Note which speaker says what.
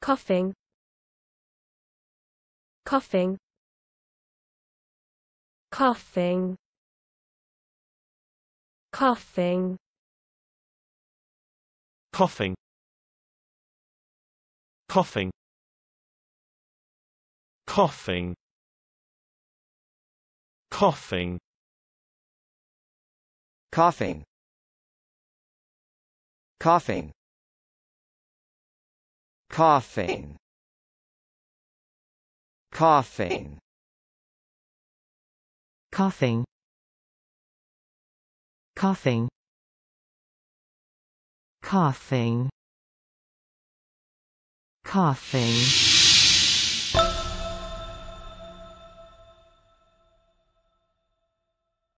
Speaker 1: coughing coughing coughing coughing coughing coughing coughing coughing coughing coughing coughing coughing coughing coughing coughing coughing